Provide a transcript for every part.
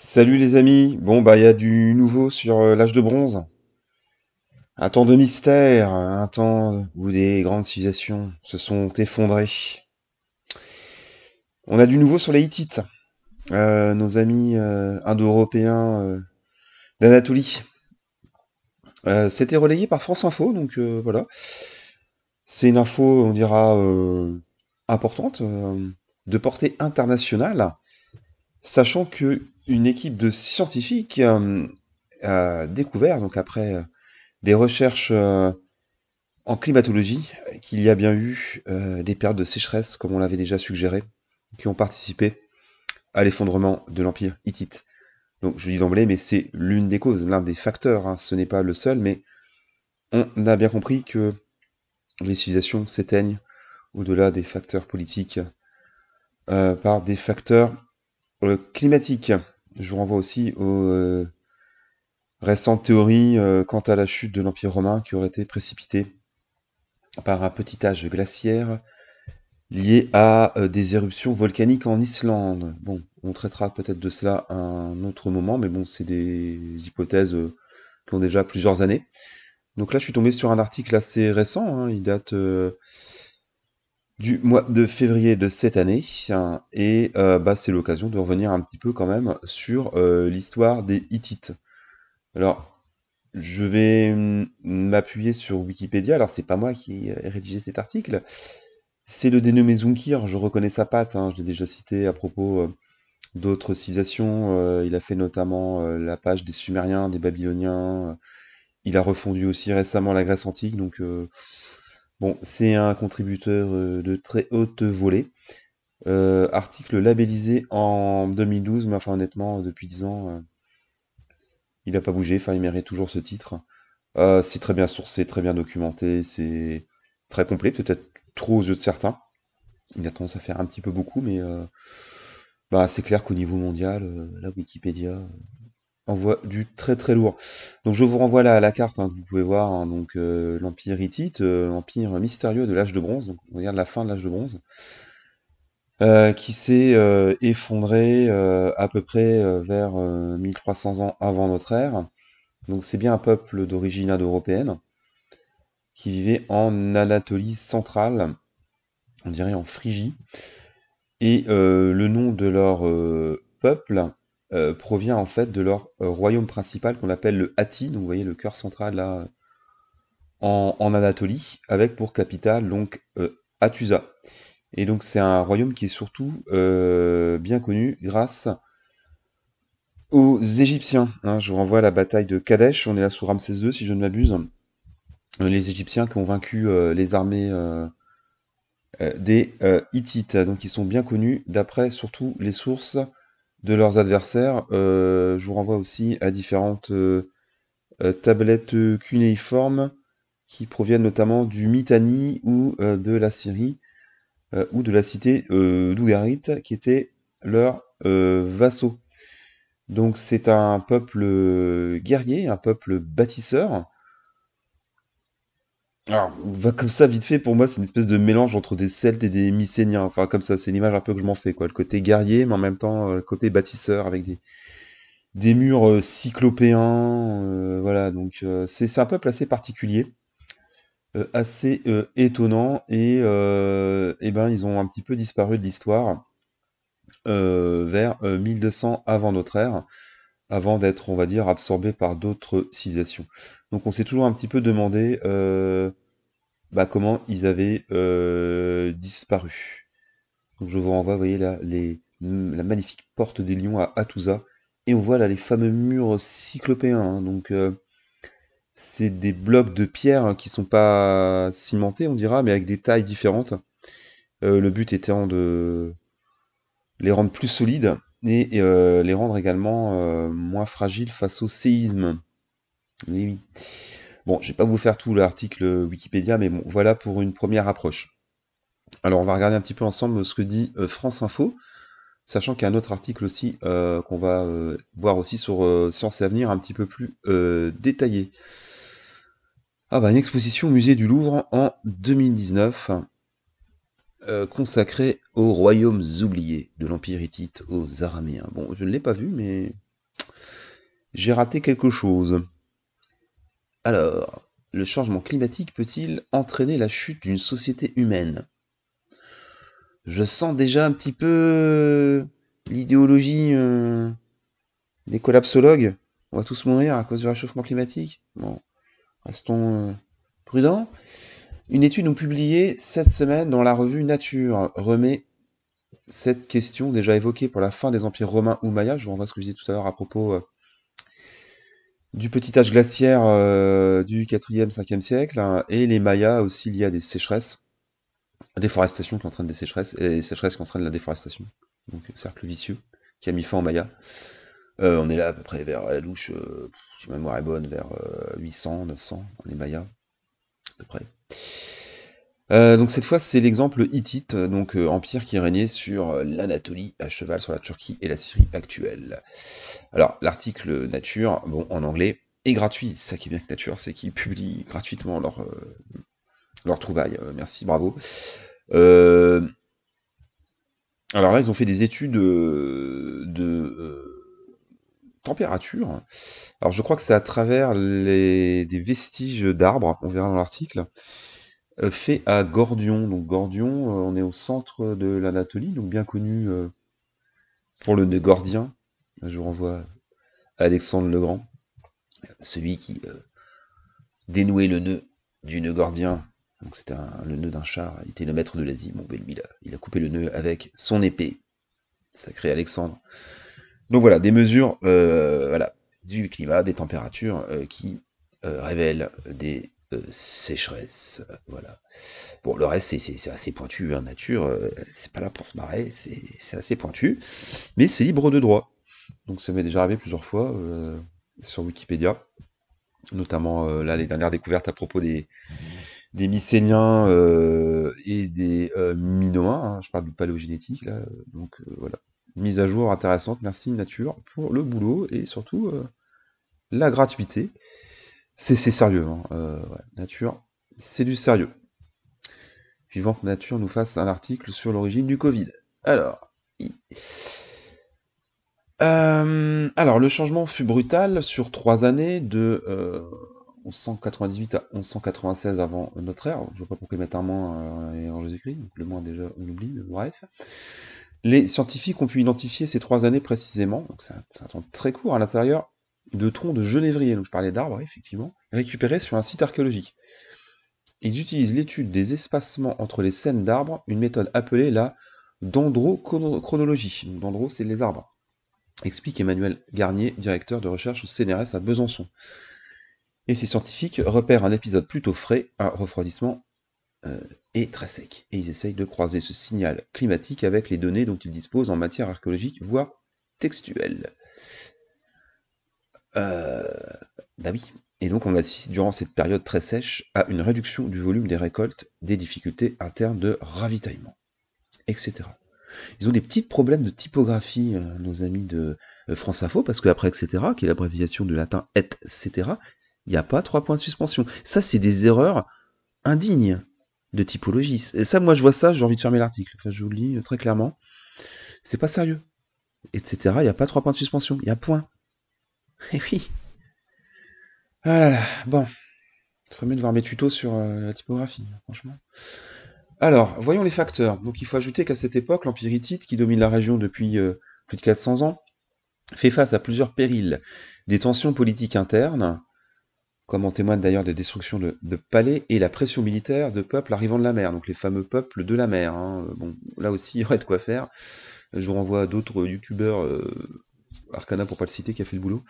Salut les amis, bon bah il y a du nouveau sur euh, l'âge de bronze. Un temps de mystère, un temps où des grandes civilisations se sont effondrées. On a du nouveau sur les Hittites, euh, nos amis euh, indo-européens d'Anatolie. C'était relayé par France Info, donc voilà. C'est une info, on dira, importante, de portée internationale, sachant que une équipe de scientifiques a euh, euh, découvert, donc après euh, des recherches en climatologie, qu'il y a bien eu des pertes de sécheresse, comme on l'avait déjà suggéré, qui ont participé à l'effondrement de l'empire hittite. Donc je dis d'emblée, mais c'est l'une des causes, l'un des facteurs, hein. ce n'est pas le seul, mais on a bien compris que les civilisations s'éteignent au-delà des facteurs politiques par des facteurs climatiques je vous renvoie aussi aux euh, récentes théories euh, quant à la chute de l'Empire romain qui aurait été précipitée par un petit âge glaciaire lié à euh, des éruptions volcaniques en Islande. Bon, on traitera peut-être de cela à un autre moment, mais bon, c'est des hypothèses qui ont déjà plusieurs années. Donc là, je suis tombé sur un article assez récent, hein, il date du mois de février de cette année. Hein, et euh, bah, c'est l'occasion de revenir un petit peu quand même sur euh, l'histoire des Hittites. Alors, je vais mm, m'appuyer sur Wikipédia. Alors, c'est pas moi qui ai rédigé cet article. C'est le dénommé Zunkir. Je reconnais sa patte. Hein. je l'ai déjà cité à propos euh, d'autres civilisations. il a fait notamment la page des Sumériens, des Babyloniens. Il a refondu aussi récemment la Grèce antique. Donc, Bon, c'est un contributeur euh, de très haute volée. Euh, article labellisé en 2012, mais enfin honnêtement, depuis 10 ans, euh, il n'a pas bougé, enfin il mérite toujours ce titre. c'est très bien sourcé, très bien documenté, c'est très complet, peut-être trop aux yeux de certains. Il a tendance à faire un petit peu beaucoup, mais bah, c'est clair qu'au niveau mondial, la Wikipédia, envoie du très très lourd. Donc je vous renvoie là à la carte hein, vous pouvez voir, hein, donc euh, l'Empire hittite, l'Empire euh, mystérieux de l'âge de bronze, donc on regarde la fin de l'âge de bronze, euh, qui s'est effondré à peu près vers 1300 ans avant notre ère. Donc c'est bien un peuple d'origine indo-européenne qui vivait en Anatolie centrale, on dirait en Phrygie. Et le nom de leur peuple, euh, provient en fait de leur euh, royaume principal qu'on appelle le Hatti, donc vous voyez le cœur central là, en, Anatolie, avec pour capitale donc euh, Atusa. Et donc c'est un royaume qui est surtout bien connu grâce aux Égyptiens. Hein. je vous renvoie à la bataille de Kadesh, on est là sous Ramsès II si je ne m'abuse. Les Égyptiens qui ont vaincu les armées des Hittites, donc ils sont bien connus d'après surtout les sources de leurs adversaires. Euh, je vous renvoie aussi à différentes euh, euh, tablettes cunéiformes qui proviennent notamment du Mitanni ou de la Syrie ou de la cité d'Ougarit qui était leur vassaux. Donc c'est un peuple guerrier, un peuple bâtisseur alors, va comme ça, vite fait, pour moi, c'est une espèce de mélange entre des Celtes et des Mycéniens. Enfin, comme ça, c'est l'image un peu que je m'en fais, quoi. Le côté guerrier, mais en même temps, euh, côté bâtisseur, avec des, des murs euh, cyclopéens. Euh, voilà, donc c'est un peuple assez particulier, assez étonnant, et, eh ben, ils ont un petit peu disparu de l'histoire vers 1200 avant notre ère avant d'être, on va dire, absorbé par d'autres civilisations. Donc on s'est toujours un petit peu demandé euh, bah, comment ils avaient euh, disparu. Donc je vous renvoie, vous voyez là, les, la magnifique porte des lions à Atouza. Et on voit là les fameux murs cyclopéens. Hein. donc euh, c'est des blocs de pierre hein, qui ne sont pas cimentés, on dira, mais avec des tailles différentes. le but étant de les rendre plus solides et euh, les rendre également euh, moins fragiles face au séisme. Bon, je ne vais pas vous faire tout l'article Wikipédia, mais bon, voilà pour une première approche. Alors, on va regarder un petit peu ensemble ce que dit euh, France Info, sachant qu'il y a un autre article aussi qu'on va voir aussi sur Sciences et Avenir un petit peu plus détaillé. Ah bah, une exposition au musée du Louvre en 2019. Euh, consacré aux royaumes oubliés de l'Empire hittite, aux Araméens. Bon, je ne l'ai pas vu, mais j'ai raté quelque chose. Alors, le changement climatique peut-il entraîner la chute d'une société humaine Je sens déjà un petit peu l'idéologie euh, des collapsologues. On va tous mourir à cause du réchauffement climatique. Bon, restons euh, prudents. Une étude publiée cette semaine dans la revue Nature remet cette question déjà évoquée pour la fin des empires romains ou mayas. Je vous renvoie à ce que je disais tout à l'heure à propos euh, du petit âge glaciaire euh, du 4e, 5e siècle, hein, et les mayas aussi liés à des sécheresses, déforestation qui entraîne des sécheresses, et les sécheresses qui entraînent la déforestation. Donc cercle vicieux qui a mis fin aux mayas. Euh, on est là à peu près vers la douche, si ma mémoire est bonne, vers 800, 900, les mayas, à peu près. Euh, donc cette fois, c'est l'exemple hittite, donc euh, empire qui régnait sur euh, l'Anatolie, à cheval sur la Turquie et la Syrie actuelle. Alors l'article Nature, bon en anglais, est gratuit. Ça qui est bien que Nature, c'est qu'ils publient gratuitement leur, leur trouvaille. merci, bravo. alors là, ils ont fait des études de température. Alors je crois que c'est à travers les, des vestiges d'arbres, on verra dans l'article, euh, fait à Gordion. Donc Gordion, euh, on est au centre de l'Anatolie, donc bien connu euh, pour le nœud gordien. Je vous renvoie à Alexandre le Grand, celui qui dénouait le nœud du nœud gordien. Donc c'était le nœud d'un char, il était le maître de l'Asie. mon bel, il a coupé le nœud avec son épée. Sacré Alexandre. Donc voilà, des mesures euh, voilà, du climat, des températures euh, qui euh, révèlent des sécheresses. Voilà. Bon, le reste, c'est assez pointu. en hein, nature, c'est pas là pour se marrer, c'est assez pointu. Mais c'est libre de droit. Donc ça m'est déjà arrivé plusieurs fois sur Wikipédia. Notamment là, les dernières découvertes à propos des, Mycéniens et des Minoens. Hein, je parle du paléogénétique, là. Donc voilà mise à jour intéressante. Merci Nature pour le boulot et surtout euh, la gratuité. C'est sérieux. Hein. Euh, nature, c'est du sérieux. Vivant que Nature nous fasse un article sur l'origine du Covid. Alors, euh, alors, le changement fut brutal sur trois années de 1198 à 1196 avant notre ère. Je ne vois pas pourquoi il met un moins en Jésus-Christ, le moins déjà on oublie, bref. Les scientifiques ont pu identifier ces trois années précisément, donc c'est un, temps très court à l'intérieur, de troncs de genévrier, donc je parlais d'arbres, hein, effectivement, récupérés sur un site archéologique. Ils utilisent l'étude des espacements entre les scènes d'arbres, une méthode appelée la dendrochronologie. Dendro, c'est les arbres. Explique Emmanuel Garnier, directeur de recherche au CNRS à Besançon. Et ces scientifiques repèrent un épisode plutôt frais, un refroidissement euh, est très sec. Et ils essayent de croiser ce signal climatique avec les données dont ils disposent en matière archéologique, voire textuelle. Euh, bah oui. Et donc on assiste durant cette période très sèche à une réduction du volume des récoltes, des difficultés internes de ravitaillement, etc. Ils ont des petits problèmes de typographie, euh, nos amis de France Info, parce qu'après etc., qui est l'abréviation du latin etc., il n'y a pas trois points de suspension. Ça, c'est des erreurs indignes de typologie. Et ça, moi, je vois ça, j'ai envie de fermer l'article. Enfin, je vous le lis euh, très clairement. C'est pas sérieux. Etc. Il n'y a pas trois points de suspension. Il y a point. Et eh oui. Ah là là. Bon. Il serait mieux de voir mes tutos sur euh, la typographie, franchement. Alors, voyons les facteurs. Donc, il faut ajouter qu'à cette époque, l'Empire hittite, qui domine la région depuis euh, plus de 400 ans, fait face à plusieurs périls. Des tensions politiques internes, comme en témoignent d'ailleurs des destructions de, palais et la pression militaire de peuples arrivant de la mer, donc les fameux peuples de la mer. Hein. Bon, là aussi, il y aurait de quoi faire. Je vous renvoie à d'autres youtubeurs, euh, Arcana pour pas le citer, qui a fait le boulot,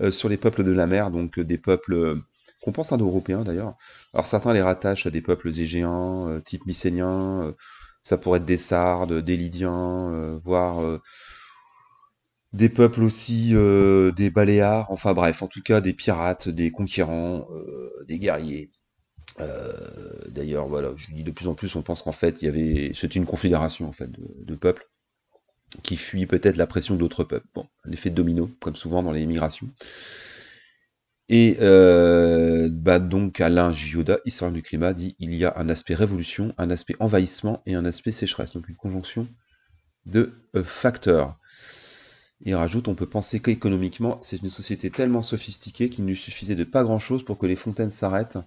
euh, sur les peuples de la mer, donc euh, des peuples qu'on pense indo-européens d'ailleurs. Alors certains les rattachent à des peuples égéens, type mycéniens, ça pourrait être des Sardes, des Lydiens, voire des peuples aussi, euh, des baléares, enfin bref, en tout cas des pirates, des conquérants, euh, des guerriers. Euh, d'ailleurs, voilà, je dis de plus en plus, on pense qu'en fait, il y avait, c'était une confédération en fait de, peuples qui fuit peut-être la pression d'autres peuples. Bon, l'effet domino, comme souvent dans les migrations. Et bah, donc Alain Gioda, historien du climat, dit il y a un aspect révolution, un aspect envahissement et un aspect sécheresse. Donc une conjonction de facteurs. Il rajoute, on peut penser qu'économiquement, c'est une société tellement sophistiquée qu'il ne suffisait de pas grand-chose pour que les fontaines s'arrêtent,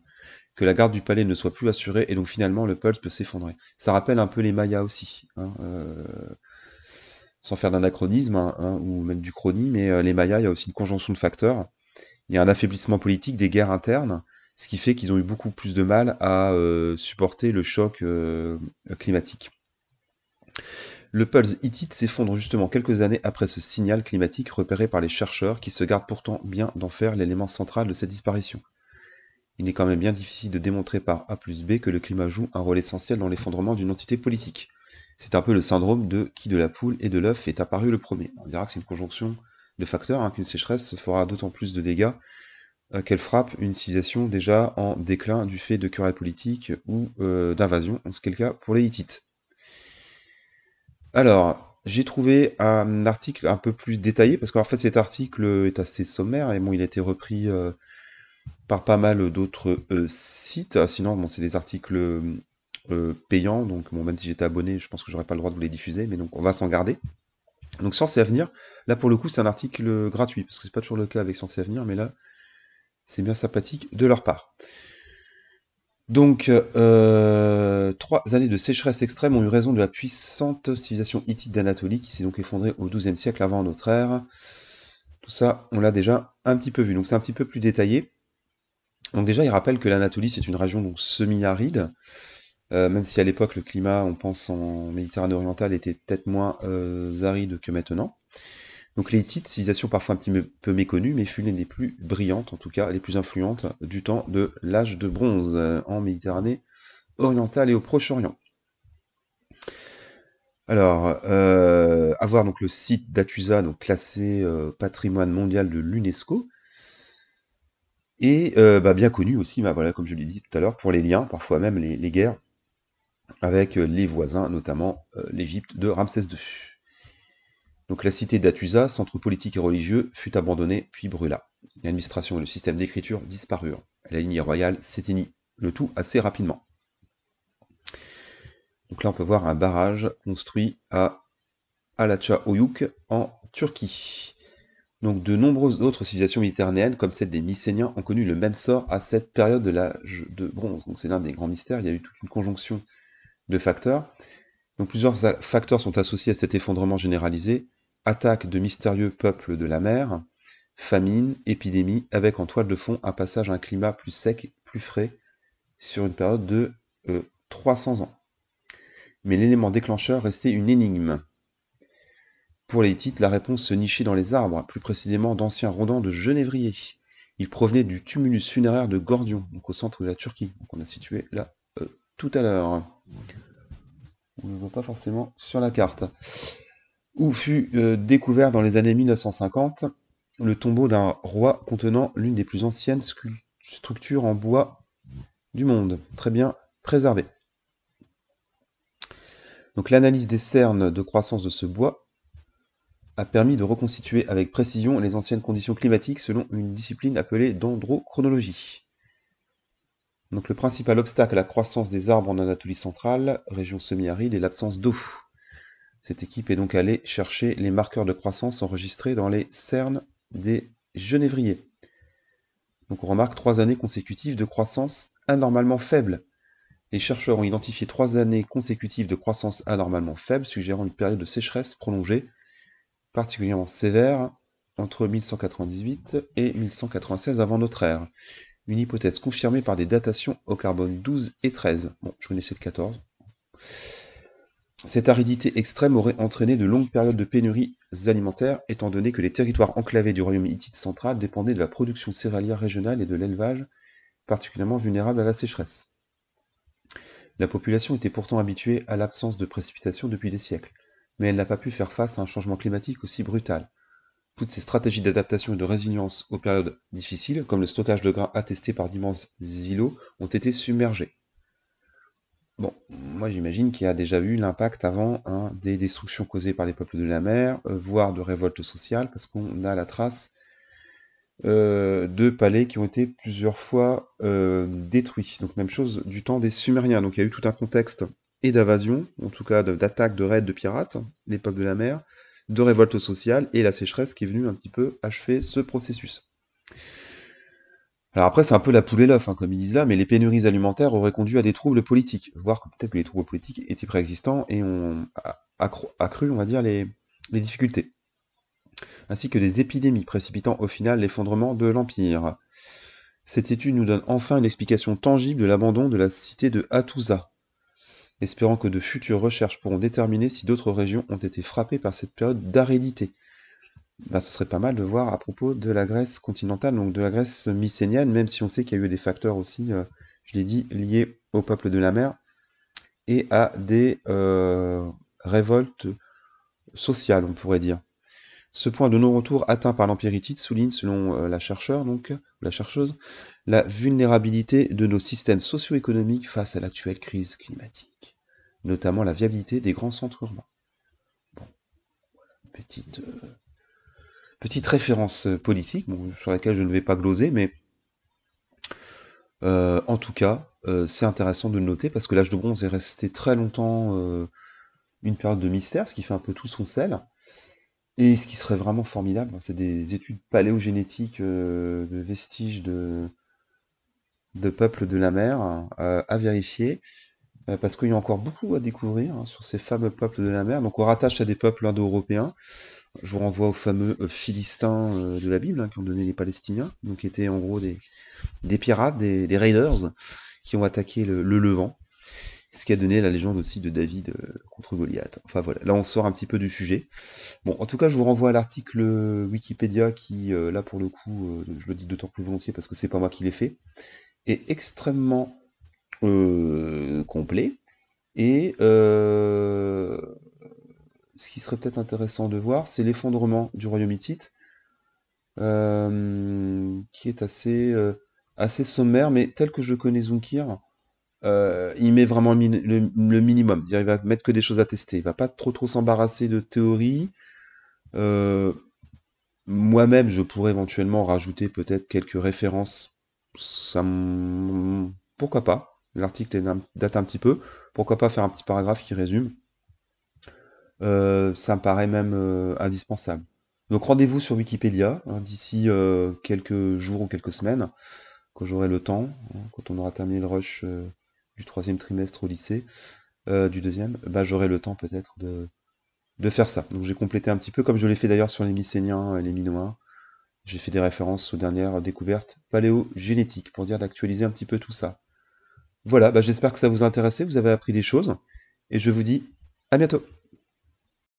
que la garde du palais ne soit plus assurée, et donc finalement le pulse peut s'effondrer. Ça rappelle un peu les Mayas aussi, hein, euh, sans faire d'anachronisme, hein, hein, ou même du chrony, mais euh, les Mayas, il y a aussi une conjonction de facteurs. Il y a un affaiblissement politique, des guerres internes, ce qui fait qu'ils ont eu beaucoup plus de mal à euh, supporter le choc climatique. Le pulse hittite s'effondre justement quelques années après ce signal climatique repéré par les chercheurs qui se gardent pourtant bien d'en faire l'élément central de cette disparition. Il est quand même bien difficile de démontrer par A plus B que le climat joue un rôle essentiel dans l'effondrement d'une entité politique. C'est un peu le syndrome de qui de la poule et de l'œuf est apparu le premier. On dira que c'est une conjonction de facteurs, hein, qu'une sécheresse fera d'autant plus de dégâts euh, qu'elle frappe une civilisation déjà en déclin du fait de querelles politiques ou euh, d'invasion, en ce cas pour les Hittites. E alors, j'ai trouvé un article un peu plus détaillé, parce qu'en fait cet article est assez sommaire, et bon, il a été repris euh, par pas mal d'autres euh, sites. Ah, sinon, bon, c'est des articles euh, payants, donc bon, même si j'étais abonné, je pense que j'aurais pas le droit de vous les diffuser, mais donc on va s'en garder. Donc Science et Avenir, là pour le coup c'est un article gratuit, parce que c'est pas toujours le cas avec Censé et Avenir, mais là c'est bien sympathique de leur part. Donc, euh, euh, trois années de sécheresse extrême ont eu raison de la puissante civilisation hittite d'Anatolie qui s'est donc effondrée au XIIe siècle avant notre ère. Tout ça, on l'a déjà un petit peu vu. Donc, c'est un petit peu plus détaillé. Donc, déjà, il rappelle que l'Anatolie, c'est une région semi-aride. Euh, même si à l'époque, le climat, on pense en Méditerranée orientale, était peut-être moins aride que maintenant. Donc les Hittites, civilisation parfois un petit peu méconnue, mais fut l'une des plus brillantes, en tout cas les plus influentes, du temps de l'âge de bronze euh, en Méditerranée orientale et au Proche-Orient. Alors, avoir euh, donc le site d'Atusa, classé euh, patrimoine mondial de l'UNESCO, et bah, bien connu aussi, bah, voilà, comme je l'ai dit tout à l'heure, pour les liens, parfois même les, les guerres, avec les voisins, notamment l'Égypte de Ramsès II. Donc la cité d'Atusa, centre politique et religieux, fut abandonnée puis brûla. L'administration et le système d'écriture disparurent. La lignée royale s'éteignit, le tout assez rapidement. Donc là, on peut voir un barrage construit à Alacha Oyuk en Turquie. Donc de nombreuses autres civilisations méditerranéennes, comme celle des Mycéniens, ont connu le même sort à cette période de l'âge de bronze. Donc c'est l'un des grands mystères, il y a eu toute une conjonction de facteurs. Donc plusieurs facteurs sont associés à cet effondrement généralisé attaque de mystérieux peuples de la mer, famine, épidémie, avec en toile de fond un passage à un climat plus sec, plus frais, sur une période de 300 euh, ans. Mais l'élément déclencheur restait une énigme. Pour les Hittites, la réponse se nichait dans les arbres, plus précisément d'anciens rondants de genévrier. Ils provenaient du tumulus funéraire de Gordion, au centre de la Turquie, qu'on a situé là euh, tout à l'heure. On ne le voit pas forcément sur la carte où fut euh, découvert dans les années 1950 le tombeau d'un roi contenant l'une des plus anciennes structures en bois du monde, très bien préservée. Donc l'analyse des cernes de croissance de ce bois a permis de reconstituer avec précision les anciennes conditions climatiques selon une discipline appelée dendrochronologie. Donc le principal obstacle à la croissance des arbres en Anatolie centrale, région semi-aride, est l'absence d'eau. Cette équipe est donc allée chercher les marqueurs de croissance enregistrés dans les cernes des Genévriers. Donc on remarque trois années consécutives de croissance anormalement faible. Les chercheurs ont identifié trois années consécutives de croissance anormalement faible, suggérant une période de sécheresse prolongée, particulièrement sévère, entre 1198 et 1196 avant notre ère. Une hypothèse confirmée par des datations au carbone 12 et 13. Bon, je connaissais le 14. Cette aridité extrême aurait entraîné de longues périodes de pénuries alimentaires, étant donné que les territoires enclavés du royaume hittite central dépendaient de la production céréalière régionale et de l'élevage, particulièrement vulnérable à la sécheresse. La population était pourtant habituée à l'absence de précipitations depuis des siècles, mais elle n'a pas pu faire face à un changement climatique aussi brutal. Toutes ces stratégies d'adaptation et de résilience aux périodes difficiles, comme le stockage de grains attesté par d'immenses îlots, ont été submergées. Bon, moi j'imagine qu'il y a déjà eu l'impact avant hein, des destructions causées par les peuples de la mer, euh, voire de révoltes sociales, parce qu'on a la trace euh, de palais qui ont été plusieurs fois euh, détruits. Donc même chose du temps des Sumériens. Donc il y a eu tout un contexte et d'invasion, en tout cas d'attaques, de raids, de pirates, les peuples de la mer, de révoltes sociales et la sécheresse qui est venue un petit peu achever ce processus. Alors après, c'est un peu la poule et l'œuf, hein, comme ils disent là, mais les pénuries alimentaires auraient conduit à des troubles politiques, voire peut-être que les troubles politiques étaient préexistants et ont accru, on va dire, les, difficultés. Ainsi que des épidémies précipitant au final l'effondrement de l'Empire. Cette étude nous donne enfin une explication tangible de l'abandon de la cité de Hattusa, espérant que de futures recherches pourront déterminer si d'autres régions ont été frappées par cette période d'aridité, bah, ce serait pas mal de voir à propos de la Grèce continentale, donc de la Grèce mycénienne, même si on sait qu'il y a eu des facteurs aussi, euh, je l'ai dit, liés au peuple de la mer et à des euh, révoltes sociales, on pourrait dire. Ce point de non-retour atteint par l'Empire souligne, selon euh, la chercheur, donc, la chercheuse, la vulnérabilité de nos systèmes socio-économiques face à l'actuelle crise climatique, notamment la viabilité des grands centres urbains. Bon, petite petite référence euh, politique, sur laquelle je ne vais pas gloser, mais euh, en tout cas, euh, c'est intéressant de le noter parce que l'âge de bronze est resté très longtemps une période de mystère, ce qui fait un peu tout son sel. Et ce qui serait vraiment formidable, hein, c'est des études paléogénétiques de vestiges de, peuples de la mer à vérifier, parce qu'il y a encore beaucoup à découvrir hein, sur ces fameux peuples de la mer. Donc on rattache à des peuples indo-européens je vous renvoie aux fameux euh, Philistins euh, de la Bible, hein, qui ont donné les Palestiniens, donc qui étaient en gros des, des pirates, des, raiders, qui ont attaqué le, Levant, ce qui a donné la légende aussi de David euh, contre Goliath. Enfin voilà, là on sort un petit peu du sujet. Bon, en tout cas, je vous renvoie à l'article Wikipédia qui, là pour le coup, je le dis d'autant plus volontiers parce que c'est pas moi qui l'ai fait, est extrêmement complet. Et ce qui serait peut-être intéressant de voir, c'est l'effondrement du royaume hittite, euh, qui est assez, euh, assez sommaire, mais tel que je connais Zunkir, euh, il met vraiment le, minimum. il va mettre que des choses à tester. Il va pas trop trop s'embarrasser de théories. Moi-même, je pourrais éventuellement rajouter peut-être quelques références. Ça pourquoi pas L'article date un petit peu. Pourquoi pas faire un petit paragraphe qui résume euh, ça me paraît même euh, indispensable. Donc rendez-vous sur Wikipédia hein, d'ici euh, quelques jours ou quelques semaines, quand j'aurai le temps, hein, quand on aura terminé le rush du troisième trimestre au lycée, du deuxième, bah, j'aurai le temps peut-être de, faire ça. Donc j'ai complété un petit peu, comme je l'ai fait d'ailleurs sur les Mycéniens et les Minoens. J'ai fait des références aux dernières découvertes paléogénétiques pour dire d'actualiser un petit peu tout ça. Voilà, bah, j'espère que ça vous a intéressé, vous avez appris des choses, et je vous dis à bientôt.